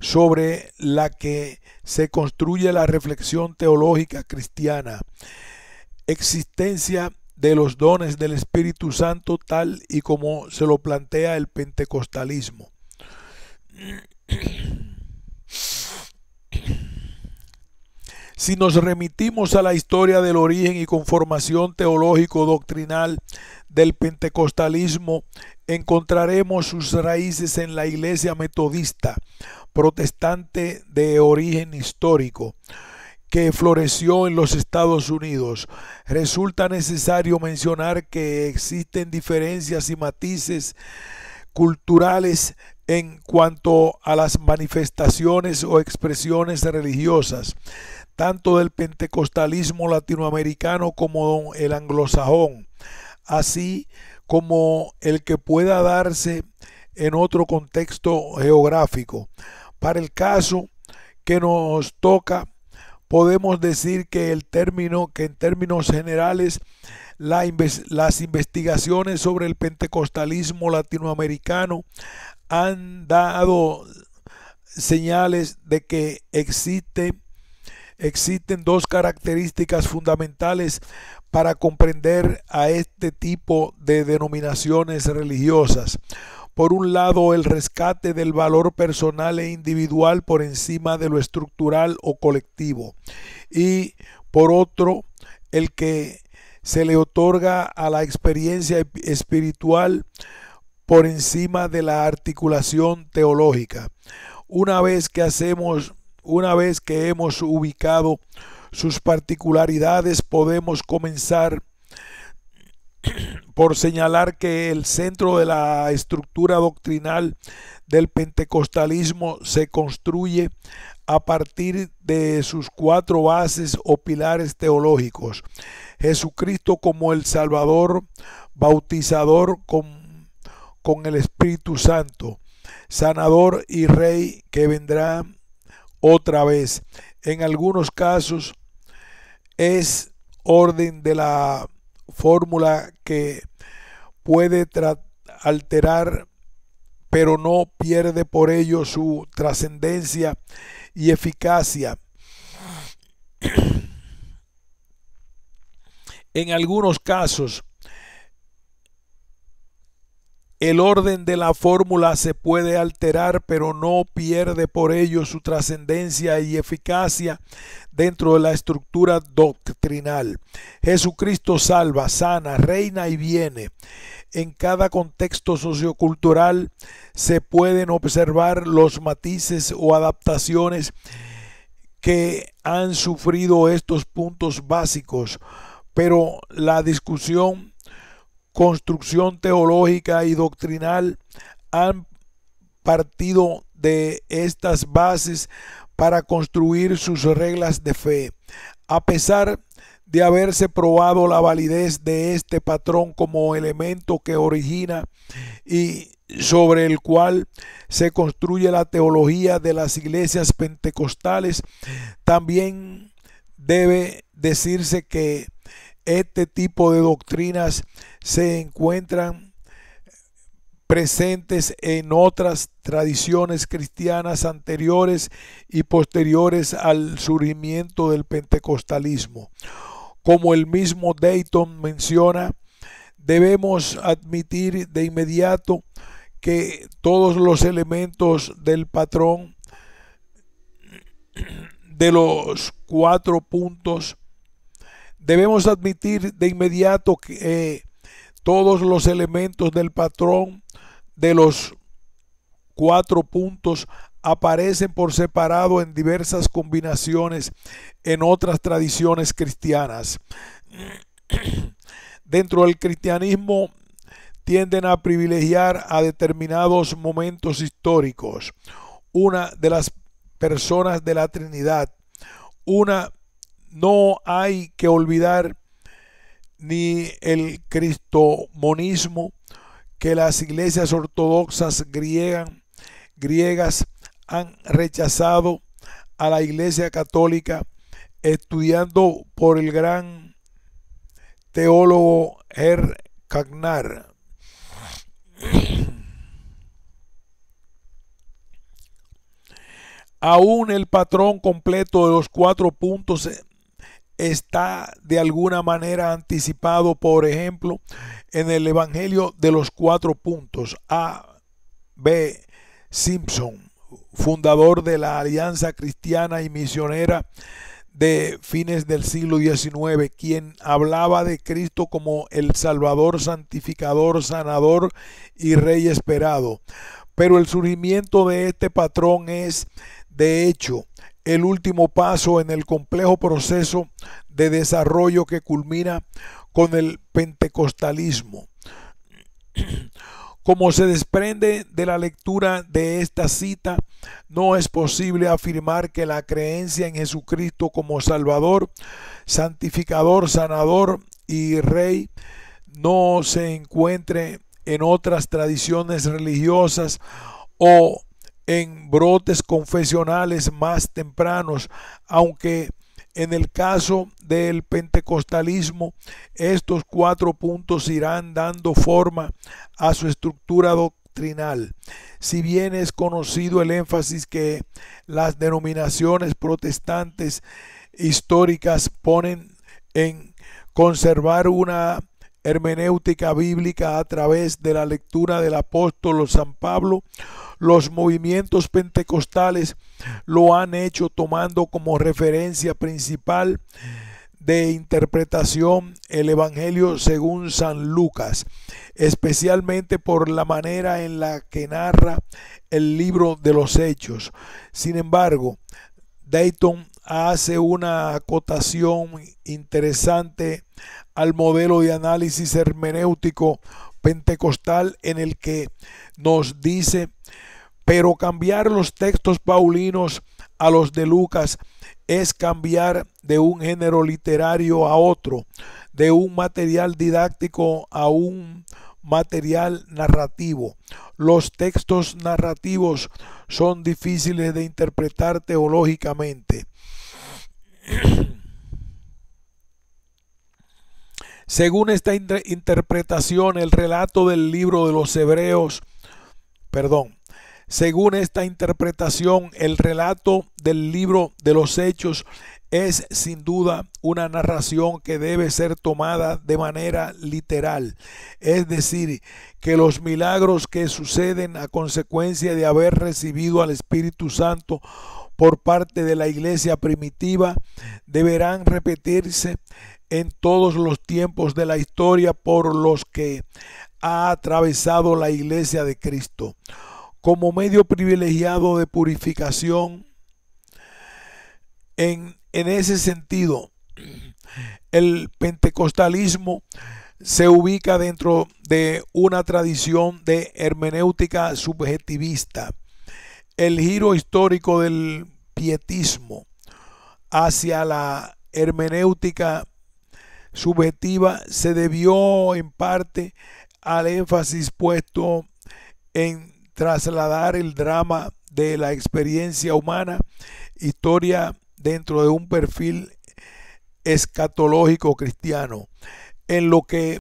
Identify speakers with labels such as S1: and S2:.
S1: sobre la que se construye la reflexión teológica cristiana. Existencia de los dones del Espíritu Santo tal y como se lo plantea el pentecostalismo. Si nos remitimos a la historia del origen y conformación teológico-doctrinal del pentecostalismo, encontraremos sus raíces en la iglesia metodista, protestante de origen histórico, que floreció en los Estados Unidos. Resulta necesario mencionar que existen diferencias y matices culturales en cuanto a las manifestaciones o expresiones religiosas tanto del pentecostalismo latinoamericano como el anglosajón, así como el que pueda darse en otro contexto geográfico. Para el caso que nos toca, podemos decir que el término que en términos generales las investigaciones sobre el pentecostalismo latinoamericano han dado señales de que existe Existen dos características fundamentales para comprender a este tipo de denominaciones religiosas. Por un lado, el rescate del valor personal e individual por encima de lo estructural o colectivo. Y por otro, el que se le otorga a la experiencia espiritual por encima de la articulación teológica. Una vez que hacemos una vez que hemos ubicado sus particularidades, podemos comenzar por señalar que el centro de la estructura doctrinal del pentecostalismo se construye a partir de sus cuatro bases o pilares teológicos. Jesucristo como el Salvador, bautizador con, con el Espíritu Santo, sanador y rey que vendrá otra vez. En algunos casos es orden de la fórmula que puede alterar pero no pierde por ello su trascendencia y eficacia. En algunos casos el orden de la fórmula se puede alterar, pero no pierde por ello su trascendencia y eficacia dentro de la estructura doctrinal. Jesucristo salva, sana, reina y viene. En cada contexto sociocultural se pueden observar los matices o adaptaciones que han sufrido estos puntos básicos, pero la discusión construcción teológica y doctrinal han partido de estas bases para construir sus reglas de fe. A pesar de haberse probado la validez de este patrón como elemento que origina y sobre el cual se construye la teología de las iglesias pentecostales, también debe decirse que este tipo de doctrinas se encuentran presentes en otras tradiciones cristianas anteriores y posteriores al surgimiento del pentecostalismo. Como el mismo Dayton menciona, debemos admitir de inmediato que todos los elementos del patrón de los cuatro puntos, debemos admitir de inmediato que, eh, todos los elementos del patrón de los cuatro puntos aparecen por separado en diversas combinaciones en otras tradiciones cristianas. Dentro del cristianismo tienden a privilegiar a determinados momentos históricos, una de las personas de la Trinidad, una no hay que olvidar ni el cristomonismo que las iglesias ortodoxas griegas, han rechazado a la iglesia católica, estudiando por el gran teólogo Herr Cagnar. Aún el patrón completo de los cuatro puntos eh, está de alguna manera anticipado, por ejemplo, en el Evangelio de los cuatro puntos. A. B. Simpson, fundador de la Alianza Cristiana y misionera de fines del siglo XIX, quien hablaba de Cristo como el Salvador, Santificador, Sanador y Rey esperado. Pero el surgimiento de este patrón es, de hecho, el último paso en el complejo proceso de desarrollo que culmina con el pentecostalismo. Como se desprende de la lectura de esta cita, no es posible afirmar que la creencia en Jesucristo como Salvador, santificador, sanador y rey no se encuentre en otras tradiciones religiosas o en brotes confesionales más tempranos, aunque en el caso del pentecostalismo, estos cuatro puntos irán dando forma a su estructura doctrinal. Si bien es conocido el énfasis que las denominaciones protestantes históricas ponen en conservar una hermenéutica bíblica a través de la lectura del apóstol San Pablo, los movimientos pentecostales lo han hecho tomando como referencia principal de interpretación el Evangelio según San Lucas, especialmente por la manera en la que narra el libro de los hechos. Sin embargo, Dayton hace una acotación interesante al modelo de análisis hermenéutico pentecostal en el que nos dice pero cambiar los textos paulinos a los de Lucas es cambiar de un género literario a otro, de un material didáctico a un material narrativo. Los textos narrativos son difíciles de interpretar teológicamente. Según esta interpretación, el relato del libro de los Hebreos, perdón, según esta interpretación, el relato del libro de los hechos es sin duda una narración que debe ser tomada de manera literal, es decir, que los milagros que suceden a consecuencia de haber recibido al Espíritu Santo por parte de la iglesia primitiva deberán repetirse en todos los tiempos de la historia por los que ha atravesado la iglesia de Cristo como medio privilegiado de purificación. En, en ese sentido, el pentecostalismo se ubica dentro de una tradición de hermenéutica subjetivista. El giro histórico del pietismo hacia la hermenéutica subjetiva se debió en parte al énfasis puesto en trasladar el drama de la experiencia humana, historia dentro de un perfil escatológico cristiano, en lo que